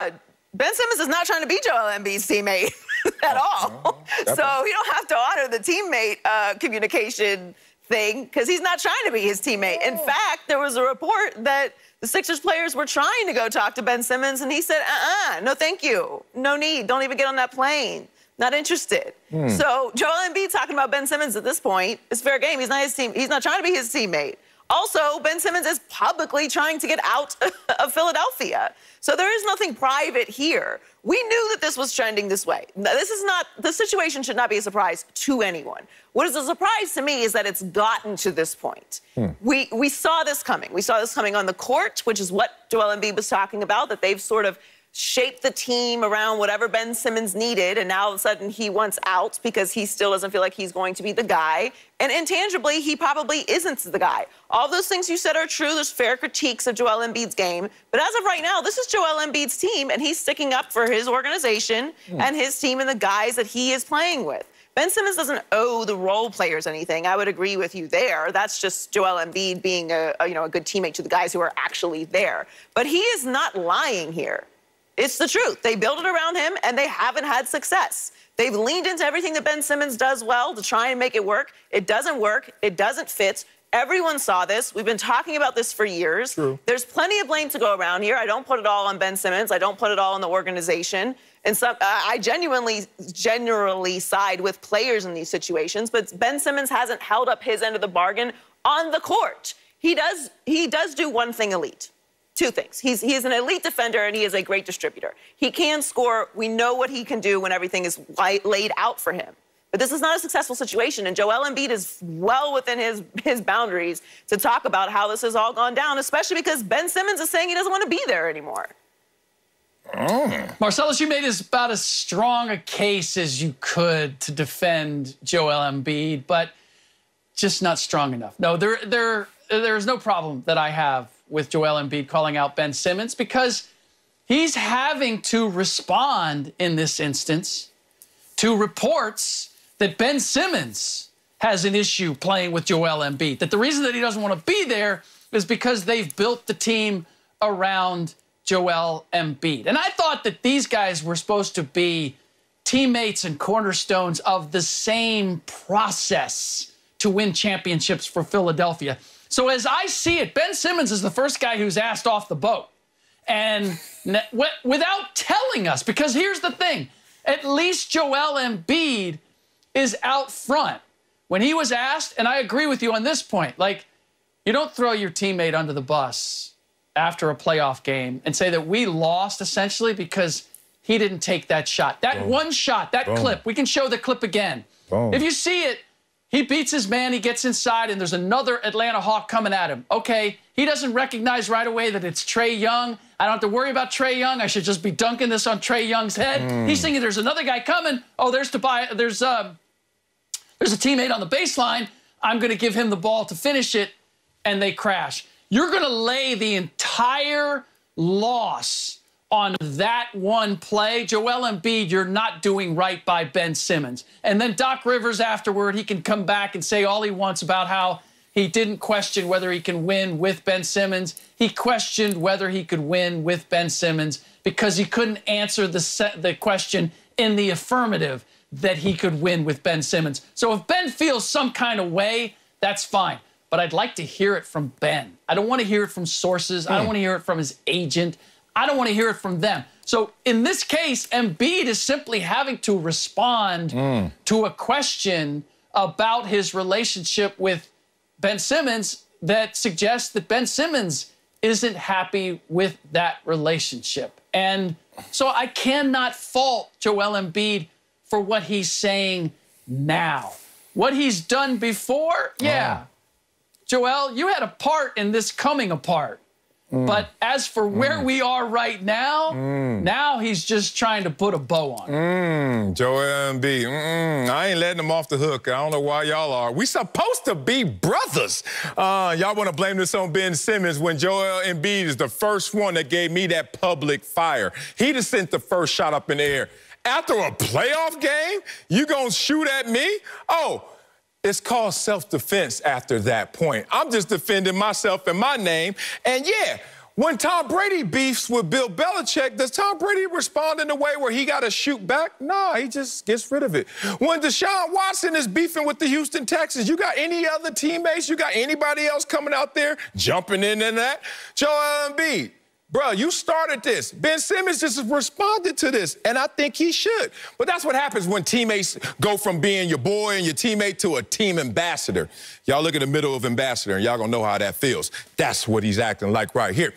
Uh, ben Simmons is not trying to be Joel Embiid's teammate at oh, all. so you don't have to honor the teammate uh, communication thing because he's not trying to be his teammate. In fact, there was a report that the Sixers players were trying to go talk to Ben Simmons, and he said, uh uh no thank you. No need. Don't even get on that plane. Not interested. Hmm. So Joel Embiid talking about Ben Simmons at this point is fair game. He's not his team. He's not trying to be his teammate. Also, Ben Simmons is publicly trying to get out of Philadelphia. So there is nothing private here. We knew that this was trending this way. This is not, the situation should not be a surprise to anyone. What is a surprise to me is that it's gotten to this point. Hmm. We, we saw this coming. We saw this coming on the court, which is what Joel Embiid was talking about, that they've sort of shape the team around whatever Ben Simmons needed, and now all of a sudden he wants out because he still doesn't feel like he's going to be the guy. And intangibly, he probably isn't the guy. All those things you said are true. There's fair critiques of Joel Embiid's game. But as of right now, this is Joel Embiid's team, and he's sticking up for his organization mm. and his team and the guys that he is playing with. Ben Simmons doesn't owe the role players anything. I would agree with you there. That's just Joel Embiid being a, a you know a good teammate to the guys who are actually there. But he is not lying here. It's the truth. They build it around him and they haven't had success. They've leaned into everything that Ben Simmons does well to try and make it work. It doesn't work. It doesn't fit. Everyone saw this. We've been talking about this for years. True. There's plenty of blame to go around here. I don't put it all on Ben Simmons. I don't put it all on the organization. And uh, I genuinely, generally side with players in these situations. But Ben Simmons hasn't held up his end of the bargain on the court. He does. He does do one thing elite two things. He's, he is an elite defender and he is a great distributor. He can score. We know what he can do when everything is laid out for him. But this is not a successful situation, and Joel Embiid is well within his, his boundaries to talk about how this has all gone down, especially because Ben Simmons is saying he doesn't want to be there anymore. Mm. Marcellus, you made as about as strong a case as you could to defend Joel Embiid, but just not strong enough. No, there, there, there's no problem that I have with Joel Embiid calling out Ben Simmons because he's having to respond in this instance to reports that Ben Simmons has an issue playing with Joel Embiid. That the reason that he doesn't want to be there is because they've built the team around Joel Embiid. And I thought that these guys were supposed to be teammates and cornerstones of the same process to win championships for Philadelphia. So as I see it, Ben Simmons is the first guy who's asked off the boat. And without telling us, because here's the thing, at least Joel Embiid is out front. When he was asked, and I agree with you on this point, like, you don't throw your teammate under the bus after a playoff game and say that we lost essentially because he didn't take that shot. That Boom. one shot, that Boom. clip, we can show the clip again. Boom. If you see it, he beats his man, he gets inside, and there's another Atlanta Hawk coming at him. Okay, he doesn't recognize right away that it's Trey Young. I don't have to worry about Trey Young. I should just be dunking this on Trey Young's head. Mm. He's thinking there's another guy coming. Oh, there's Tobias. There's um, there's a teammate on the baseline. I'm going to give him the ball to finish it, and they crash. You're going to lay the entire loss on that one play, Joel Embiid, you're not doing right by Ben Simmons. And then Doc Rivers afterward, he can come back and say all he wants about how he didn't question whether he can win with Ben Simmons. He questioned whether he could win with Ben Simmons because he couldn't answer the, the question in the affirmative that he could win with Ben Simmons. So if Ben feels some kind of way, that's fine. But I'd like to hear it from Ben. I don't want to hear it from sources. Mm. I don't hmm. want to hear it from his agent. I don't want to hear it from them. So in this case, Embiid is simply having to respond mm. to a question about his relationship with Ben Simmons that suggests that Ben Simmons isn't happy with that relationship. And so I cannot fault Joel Embiid for what he's saying now. What he's done before, yeah. Oh. Joel, you had a part in this coming apart. Mm. But as for where mm. we are right now, mm. now he's just trying to put a bow on. Mm. Joel Embiid, mm I ain't letting him off the hook. I don't know why y'all are. We supposed to be brothers. Uh, y'all want to blame this on Ben Simmons when Joel Embiid is the first one that gave me that public fire. He just sent the first shot up in the air. After a playoff game, you gonna shoot at me? Oh. It's called self-defense after that point. I'm just defending myself and my name. And yeah, when Tom Brady beefs with Bill Belichick, does Tom Brady respond in a way where he got to shoot back? No, he just gets rid of it. When Deshaun Watson is beefing with the Houston Texans, you got any other teammates? You got anybody else coming out there jumping in and that? Joel Embiid Bro, you started this. Ben Simmons just responded to this, and I think he should. But that's what happens when teammates go from being your boy and your teammate to a team ambassador. Y'all look at the middle of ambassador, and y'all gonna know how that feels. That's what he's acting like right here.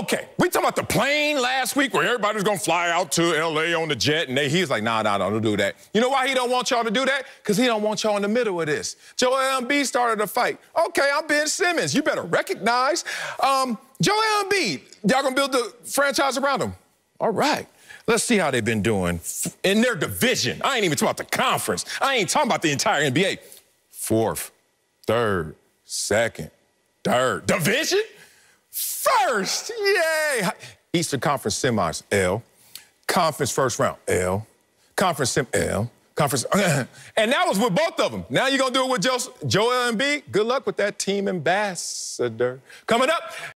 Okay, we talking about the plane last week where everybody was gonna fly out to LA on the jet, and he's like, nah, nah, nah, don't do that. You know why he don't want y'all to do that? Because he don't want y'all in the middle of this. Joel Embiid started a fight. Okay, I'm Ben Simmons. You better recognize. Um, Joel Embiid, y'all gonna build the franchise around him. All right. Let's see how they've been doing in their division. I ain't even talking about the conference. I ain't talking about the entire NBA. Fourth, third, second, third. Division? first. Yay! Eastern Conference semis, L. Conference first round, L. Conference sim, L. Conference, and that was with both of them. Now you're gonna do it with Joe, Joel Embiid. Good luck with that team ambassador. Coming up,